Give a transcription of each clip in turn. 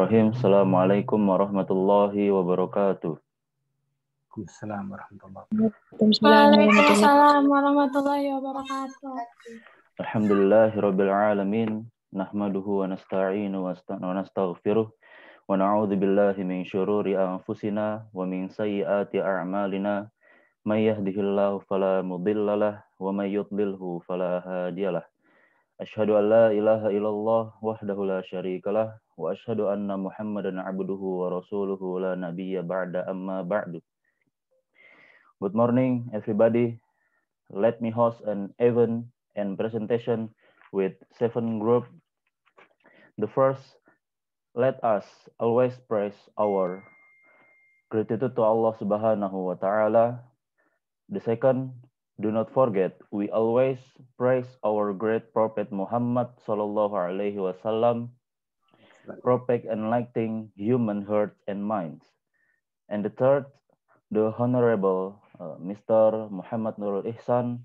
Bismillahirrahmanirrahim. Assalamualaikum warahmatullahi wabarakatuh. Waalaikumsalam warahmatullahi wabarakatuh. Waalaikumsalam warahmatullahi Alhamdulillahirabbil alamin. Nahmaduhu wa nasta'inu wa nastaghfiruh wa na'udzu billahi min syururi anfusina wa min sayyiati a'malina. May yahdihillahu fala mudhillalah wa may yudlilhu fala hadiyalah. Asyhadu an la ilaha illallah wahdahu la syarikalah wa asyhadu anna muhammadan abduhu wa rasuluhu la nabiyya ba'da amma ba'du. Good morning everybody. Let me host an event and presentation with seven group. The first, let us always praise our gratitude to Allah Subhanahu wa taala. The second, Do not forget, we always praise our great Prophet Muhammad sallallahu alaihi wasallam, prophet enlightening human hearts and minds. And the third, the Honorable uh, Mr. Muhammad Nurul Ihsan,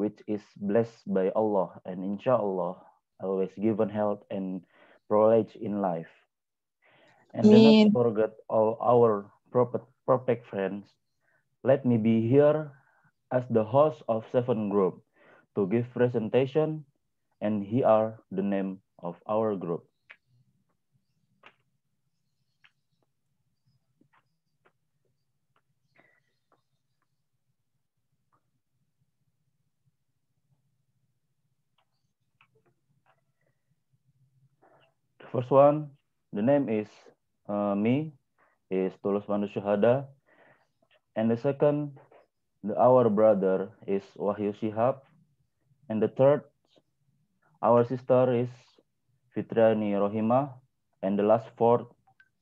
which is blessed by Allah and inshallah always given health and privilege in life. And do not forget all our prophet, prophet friends. Let me be here as the host of seven group to give presentation and here are the name of our group. The first one, the name is uh, me, is Tulus Mandu Syuhada. And the second our brother is Wahyu Shihab. And the third, our sister is Fitriani Rohima. And the last fourth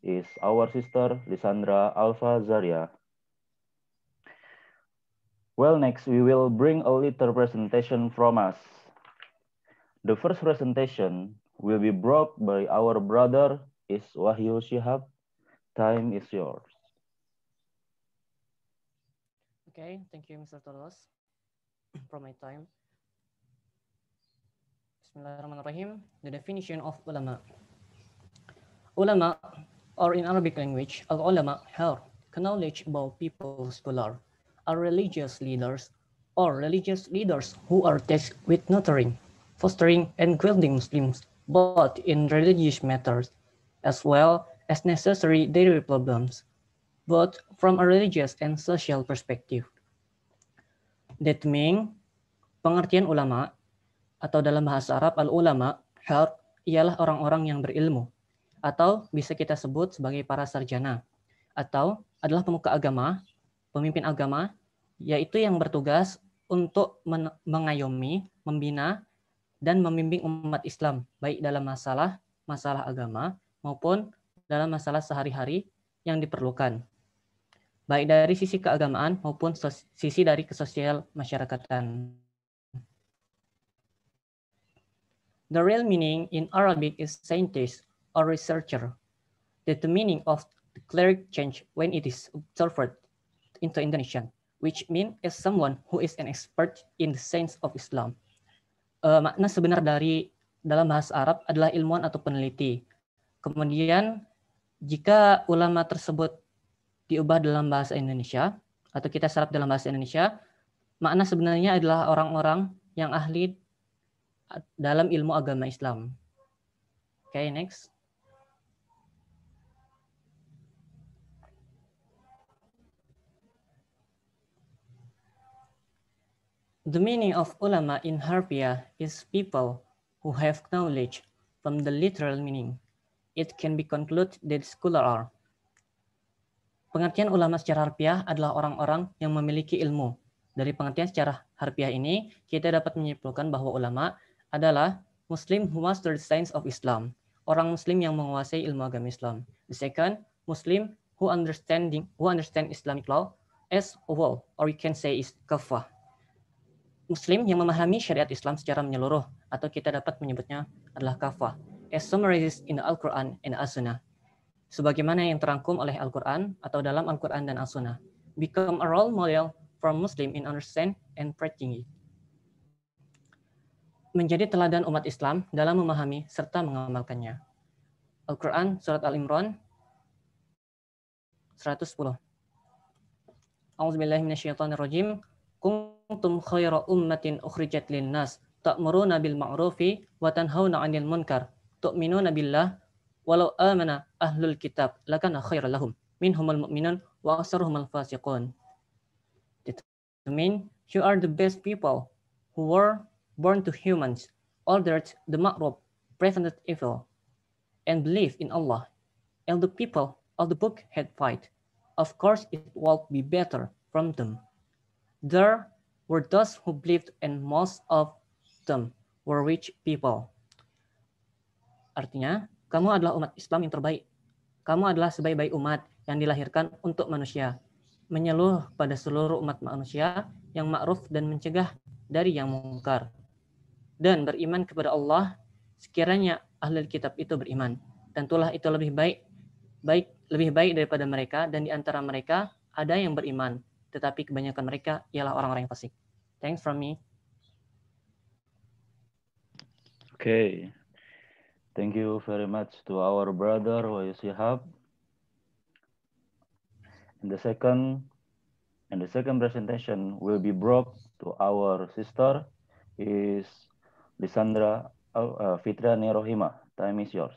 is our sister Lisandra Alfa Zaria. Well, next we will bring a little presentation from us. The first presentation will be brought by our brother is Wahyu Shihab. Time is yours. Okay, thank you, Mr. Tolos, for my time. Bismillahirrahmanirrahim. The definition of ulama. Ulama, or in Arabic language, al-ulama, her, knowledge about people scholar, are religious leaders or religious leaders who are tasked with nurturing, fostering, and guiding Muslims, both in religious matters as well as necessary daily problems both from a religious and social perspective. That means, pengertian ulama atau dalam bahasa Arab al-ulama, har, ialah orang-orang yang berilmu atau bisa kita sebut sebagai para sarjana atau adalah pemuka agama, pemimpin agama, yaitu yang bertugas untuk mengayomi, membina, dan membimbing umat Islam, baik dalam masalah masalah agama maupun dalam masalah sehari-hari yang diperlukan baik dari sisi keagamaan maupun sisi dari kesosial masyarakatan. The real meaning in Arabic is scientist or researcher. That the meaning of the cleric change when it is observed into Indonesian, which means as someone who is an expert in the science of Islam. Uh, makna sebenar dari dalam bahasa Arab adalah ilmuwan atau peneliti. Kemudian jika ulama tersebut diubah dalam bahasa Indonesia atau kita serap dalam bahasa Indonesia, makna sebenarnya adalah orang-orang yang ahli dalam ilmu agama Islam. Oke, okay, next. The meaning of ulama in Harpia is people who have knowledge from the literal meaning. It can be concluded that scholars are Pengertian ulama secara harfiah adalah orang-orang yang memiliki ilmu. Dari pengertian secara harfiah ini, kita dapat menyimpulkan bahwa ulama adalah Muslim who master the science of Islam, orang Muslim yang menguasai ilmu agama Islam. The second, Muslim who understanding who understand Islamic law as a whole, or we can say is kafah. Muslim yang memahami syariat Islam secara menyeluruh, atau kita dapat menyebutnya adalah kafah, as summarized in the Al-Quran and As-Sunnah sebagaimana yang terangkum oleh Al-Quran atau dalam Al-Quran dan As-Sunnah. Become a role model for Muslim in understand and preaching it. Menjadi teladan umat Islam dalam memahami serta mengamalkannya. Al-Quran Surat Al-Imran 110. A'udzubillahi minasyaitonirrajim. Kuntum khaira ummatin ukhrijat linnas ta'muruna bil ma'rufi wa tanhauna 'anil munkar tu'minuna billah walau amana ahlul kitab lakana khairal lahum minhumul mu'minun wa aksaruhumul fasiqun. It means you are the best people who were born to humans, ordered the ma'ruf, prevented evil, and believe in Allah. And the people of the book had fight. Of course, it will be better from them. There were those who believed and most of them were rich people. Artinya, kamu adalah umat Islam yang terbaik. Kamu adalah sebaik-baik umat yang dilahirkan untuk manusia. Menyeluruh pada seluruh umat manusia yang ma'ruf dan mencegah dari yang mungkar. Dan beriman kepada Allah sekiranya ahli kitab itu beriman. Tentulah itu lebih baik baik lebih baik daripada mereka dan di antara mereka ada yang beriman, tetapi kebanyakan mereka ialah orang-orang yang fasik. Thanks from me. Oke, okay. Thank you very much to our brother Wayusihab. And the second and the second presentation will be brought to our sister is Lisandra uh, Fitra Nerohima. Time is yours.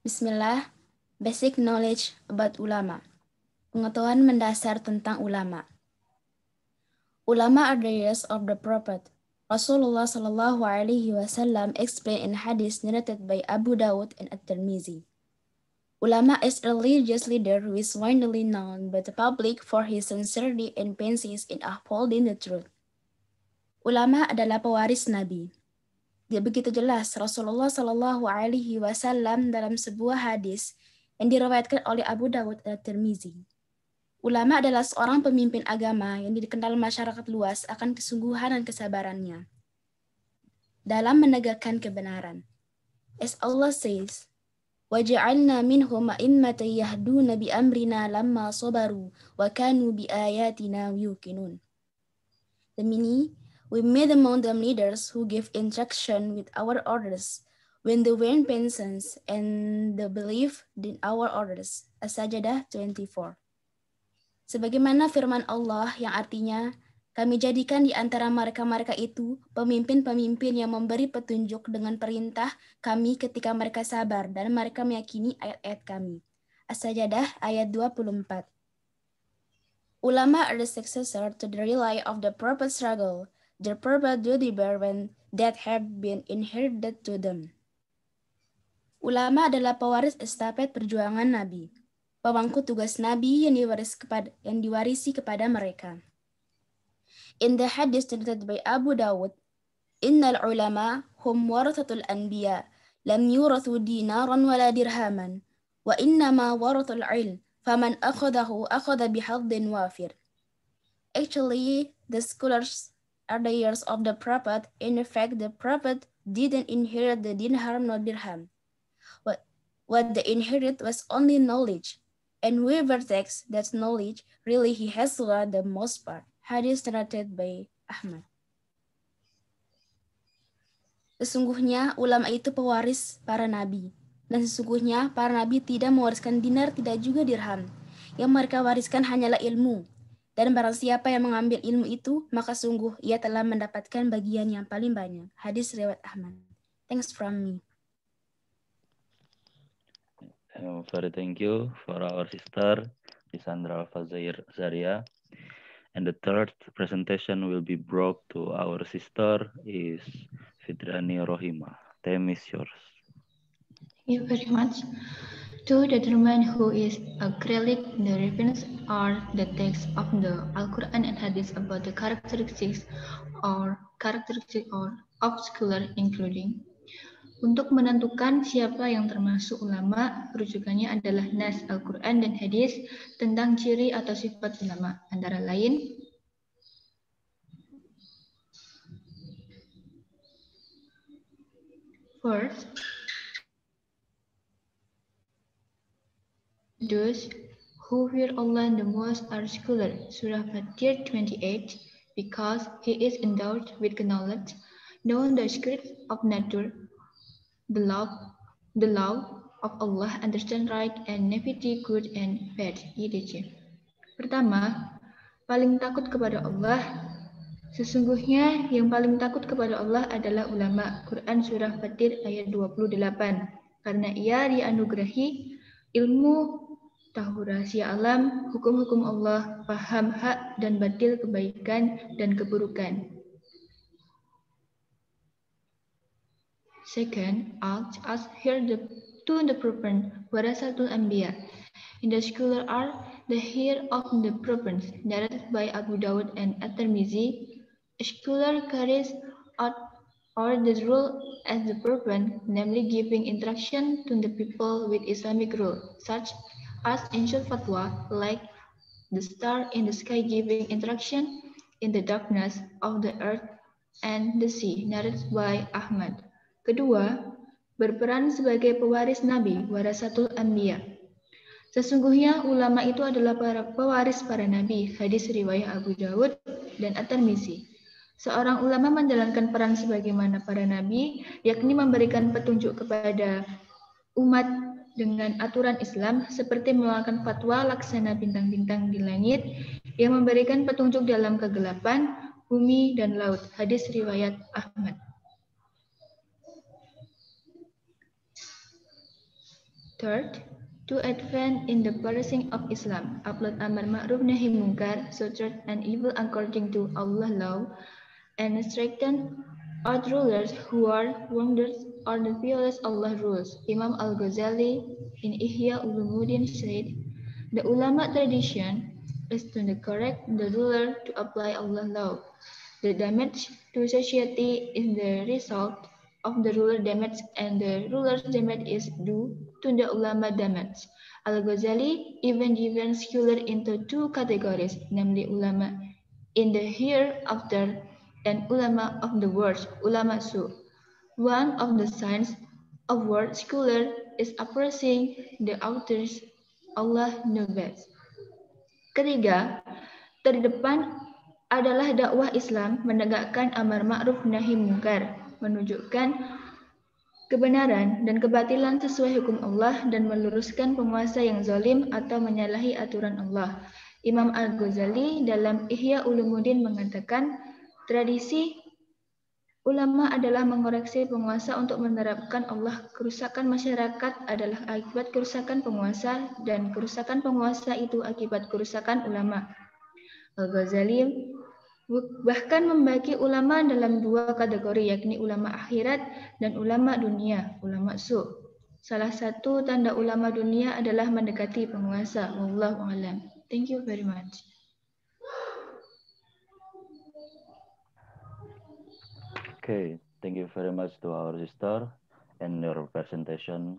Bismillah, Basic Knowledge About Ulama. Pengetahuan mendasar tentang ulama. Ulama are the years of the prophet. Rasulullah sallallahu Alaihi Wasallam explained in hadith narrated by Abu Dawud and At-Tirmizi. Ulama is a religious leader who is widely known by the public for his sincerity and patience in upholding the truth. Ulama adalah pewaris Nabi, dia ya, begitu jelas Rasulullah Shallallahu Alaihi Wasallam dalam sebuah hadis yang diriwayatkan oleh Abu Dawud dan Tirmizi. Ulama adalah seorang pemimpin agama yang dikenal masyarakat luas akan kesungguhan dan kesabarannya dalam menegakkan kebenaran. As Allah says, وَجَعَلْنَا مِنْهُمْ أَئِمَّةً يَهْدُونَ بِأَمْرِنَا لَمَّا صَبَرُوا وَكَانُوا بِآيَاتِنَا يُوقِنُونَ Demi We met among the leaders who gave instruction with our orders when the wind pensions and the belief in our orders. As-Sajadah 24. Sebagaimana firman Allah yang artinya, kami jadikan di antara mereka-mereka itu pemimpin-pemimpin yang memberi petunjuk dengan perintah kami ketika mereka sabar dan mereka meyakini ayat-ayat kami. As-Sajadah ayat 24. Ulama are the successor to the relay of the proper struggle the proper duty burden that have been inherited to them. Ulama adalah pewaris estafet perjuangan Nabi, pemangku tugas Nabi yang, diwaris kepada, yang diwarisi kepada mereka. In the hadis narrated by Abu Dawud, Innal ulama hum warathatul anbiya, lam yurathu dinaran wala dirhaman, wa innama warathul ilm, faman akhadahu akhada bihadzin wafir. Actually, the scholars are the years of the Prophet. In fact, the Prophet didn't inherit the dinharm nor dirham. What, what they inherit was only knowledge. And whoever takes that knowledge, really he has learned the most part. Hadis narrated by Ahmad. Sesungguhnya ulama itu pewaris para nabi. Dan sesungguhnya para nabi tidak mewariskan dinar tidak juga dirham. Yang mereka wariskan hanyalah ilmu. Dan barang siapa yang mengambil ilmu itu, maka sungguh ia telah mendapatkan bagian yang paling banyak. Hadis riwayat Ahmad. Thanks from me. Um, very thank you for our sister, Lisandra Fazair Zaria. And the third presentation will be brought to our sister is Fitrani Rohima. Time is yours. Thank you very much. To gentleman who is acrylic, the reference are the texts of the Al-Quran and Hadith about the characteristics or characteristic or of scholar including untuk menentukan siapa yang termasuk ulama, rujukannya adalah nas Al-Quran dan hadis tentang ciri atau sifat ulama, antara lain First, those who fear Allah the most are scholar, Surah Fatir 28, because he is endowed with knowledge, knowing the script of nature, the love, the love of Allah, understand right and navigate good and bad. Yidiji. Pertama, paling takut kepada Allah. Sesungguhnya yang paling takut kepada Allah adalah ulama. Quran Surah Fatir ayat 28. Karena ia dianugerahi ilmu tahu rahasia alam, hukum-hukum Allah, paham hak dan batil kebaikan dan keburukan. Second, act as here the to the proper warasatul anbiya. In the scholar are the here of the proper narrated by Abu Dawud and At-Tirmizi. scholar carries out or the rule as the proper, namely giving instruction to the people with Islamic rule, such as ancient fatwa like the star in the sky giving interaction in the darkness of the earth and the sea narrated by Ahmad. Kedua, berperan sebagai pewaris Nabi, warasatul anbiya. Sesungguhnya ulama itu adalah para pewaris para nabi, hadis riwayat Abu Dawud dan At-Tirmizi. Seorang ulama menjalankan peran sebagaimana para nabi, yakni memberikan petunjuk kepada umat dengan aturan Islam seperti mengeluarkan fatwa laksana bintang-bintang di langit yang memberikan petunjuk dalam kegelapan, bumi, dan laut. Hadis riwayat Ahmad. Third, to advance in the policing of Islam, upload amar ma'ruf nahi mungkar, so and evil according to Allah law, and strengthen Odd rulers who are wonders are the fearless Allah rules. Imam Al-Ghazali in Ihya Ulumuddin said, The ulama tradition is to correct the ruler to apply Allah law. The damage to society is the result of the ruler damage and the ruler's damage is due to the ulama damage. Al-Ghazali even divides scholars into two categories, namely ulama in the hereafter dan ulama of the world, ulama su. One of the signs of world scholar is approaching the authors Allah knows Ketiga, terdepan adalah dakwah Islam menegakkan amar ma'ruf nahi mungkar, menunjukkan kebenaran dan kebatilan sesuai hukum Allah dan meluruskan penguasa yang zalim atau menyalahi aturan Allah. Imam Al-Ghazali dalam Ihya Ulumuddin mengatakan, Tradisi ulama adalah mengoreksi penguasa untuk menerapkan Allah. Kerusakan masyarakat adalah akibat kerusakan penguasa dan kerusakan penguasa itu akibat kerusakan ulama. Al-Ghazali bahkan membagi ulama dalam dua kategori yakni ulama akhirat dan ulama dunia, ulama su. Salah satu tanda ulama dunia adalah mendekati penguasa. Wallahu alam. Thank you very much. Okay, thank you very much to our sister and your presentation,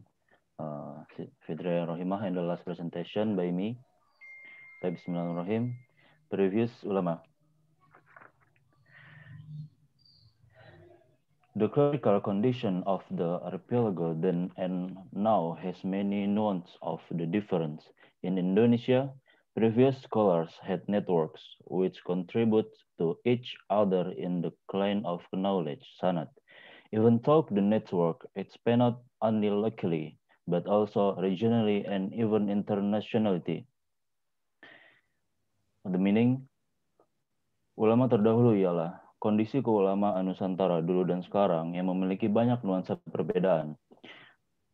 uh, Fidre Rohimah, and the last presentation by me, by Bismillahirrahmanirrahim, previous ulama. The critical condition of the archipelago then and now has many nuances of the difference. In Indonesia, Previous scholars had networks which contribute to each other in the claim of knowledge, sanat. Even though the network expanded only locally, but also regionally and even internationally. The meaning, ulama terdahulu ialah kondisi keulamaan Nusantara dulu dan sekarang yang memiliki banyak nuansa perbedaan.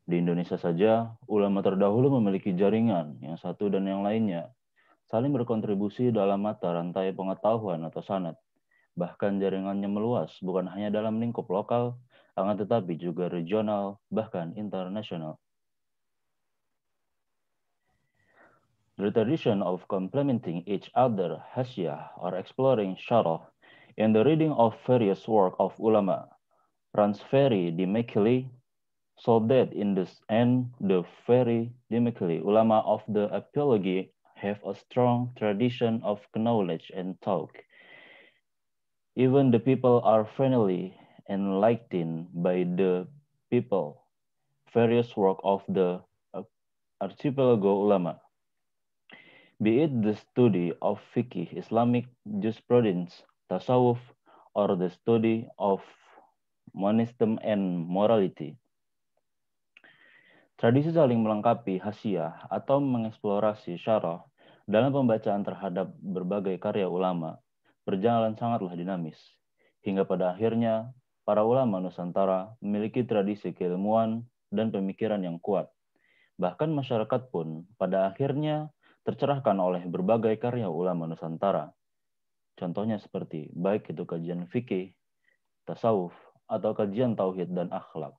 Di Indonesia saja, ulama terdahulu memiliki jaringan yang satu dan yang lainnya, saling berkontribusi dalam mata rantai pengetahuan atau sanat. Bahkan jaringannya meluas, bukan hanya dalam lingkup lokal, akan tetapi juga regional, bahkan internasional. The tradition of complementing each other hasya or exploring syarah in the reading of various work of ulama transferi dimikli, so that in this end the very dimikli ulama of the apology have a strong tradition of knowledge and talk. Even the people are friendly and in by the people, various work of the uh, archipelago ulama. Be it the study of fiqh, Islamic jurisprudence, tasawuf, or the study of monism and morality. Tradisi saling melengkapi hasiah atau mengeksplorasi syarah dalam pembacaan terhadap berbagai karya ulama berjalan sangatlah dinamis. Hingga pada akhirnya, para ulama Nusantara memiliki tradisi keilmuan dan pemikiran yang kuat. Bahkan masyarakat pun pada akhirnya tercerahkan oleh berbagai karya ulama Nusantara. Contohnya seperti baik itu kajian fikih, tasawuf, atau kajian tauhid dan akhlak.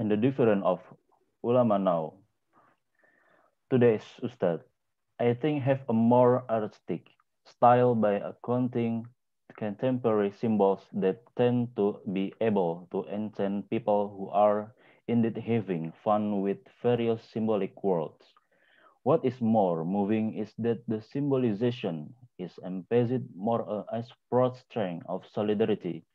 and the difference of ulama now. Today's Ustad, I think, have a more artistic style by accounting contemporary symbols that tend to be able to enchant people who are indeed having fun with various symbolic worlds. What is more moving is that the symbolization is embedded more as broad strength of solidarity,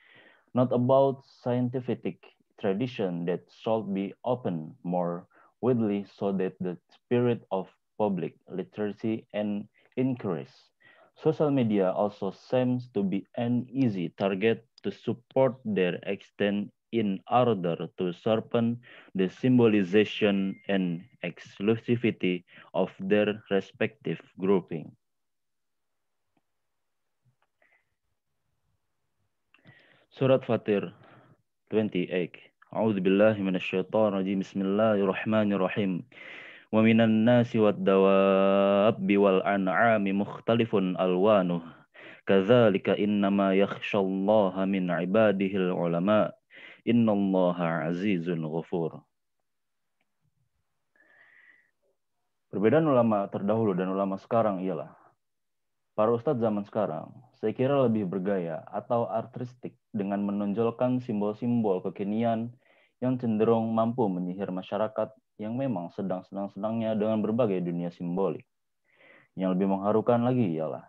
not about scientific tradition that should be open more widely so that the spirit of public literacy and increase. Social media also seems to be an easy target to support their extent in order to sharpen the symbolization and exclusivity of their respective grouping. Surat Fatir 28. A'udzu billahi minasyaitonir rajim. Bismillahirrahmanirrahim. Wa minan nasi wad-dawabbi wal an'ami mukhtalifun alwanuh. Kadzalika innama yakhshallaha min ibadihil ulama. Innallaha 'azizun ghafur. Perbedaan ulama terdahulu dan ulama sekarang ialah Para ustadz zaman sekarang, saya kira lebih bergaya atau artistik dengan menonjolkan simbol-simbol kekinian yang cenderung mampu menyihir masyarakat yang memang sedang sedang sedangnya dengan berbagai dunia simbolik. Yang lebih mengharukan lagi ialah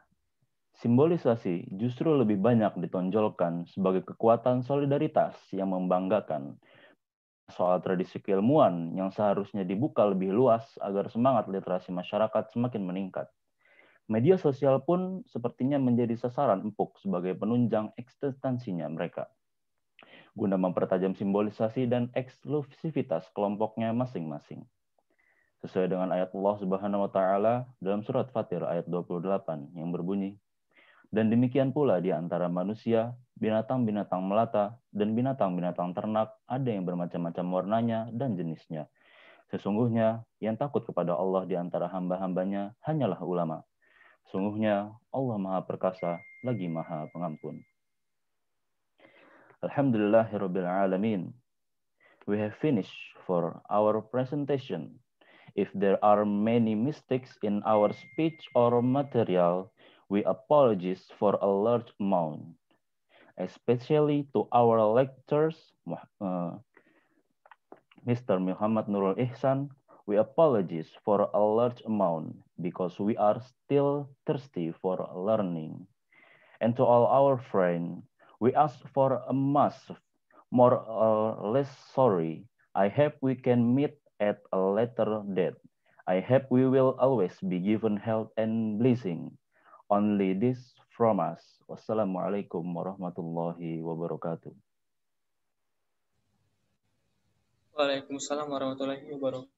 simbolisasi justru lebih banyak ditonjolkan sebagai kekuatan solidaritas yang membanggakan soal tradisi keilmuan yang seharusnya dibuka lebih luas agar semangat literasi masyarakat semakin meningkat. Media sosial pun sepertinya menjadi sasaran empuk sebagai penunjang eksistensinya mereka. Guna mempertajam simbolisasi dan eksklusivitas kelompoknya masing-masing. Sesuai dengan ayat Allah Subhanahu wa taala dalam surat Fatir ayat 28 yang berbunyi, dan demikian pula di antara manusia, binatang-binatang melata, dan binatang-binatang ternak ada yang bermacam-macam warnanya dan jenisnya. Sesungguhnya, yang takut kepada Allah di antara hamba-hambanya hanyalah ulama. Sungguhnya Allah Maha Perkasa lagi Maha Pengampun. Alhamdulillahirabbil alamin. We have finished for our presentation. If there are many mistakes in our speech or material, we apologize for a large amount, especially to our lecturers, uh, Mr. Muhammad Nurul Ihsan We apologize for a large amount because we are still thirsty for learning. And to all our friends, we ask for a must, more or less sorry. I hope we can meet at a later date. I hope we will always be given health and blessing. Only this from us. Wassalamualaikum warahmatullahi wabarakatuh. Waalaikumsalam warahmatullahi wabarakatuh.